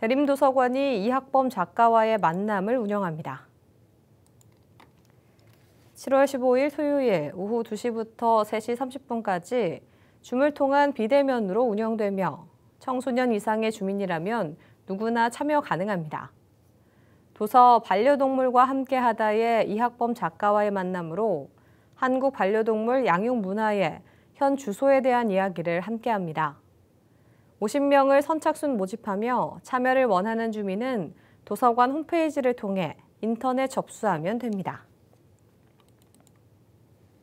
대림도서관이 이학범 작가와의 만남을 운영합니다. 7월 15일 토요일 오후 2시부터 3시 30분까지 줌을 통한 비대면으로 운영되며 청소년 이상의 주민이라면 누구나 참여 가능합니다. 도서 반려동물과 함께하다의 이학범 작가와의 만남으로 한국 반려동물 양육 문화의 현 주소에 대한 이야기를 함께합니다. 50명을 선착순 모집하며 참여를 원하는 주민은 도서관 홈페이지를 통해 인터넷 접수하면 됩니다.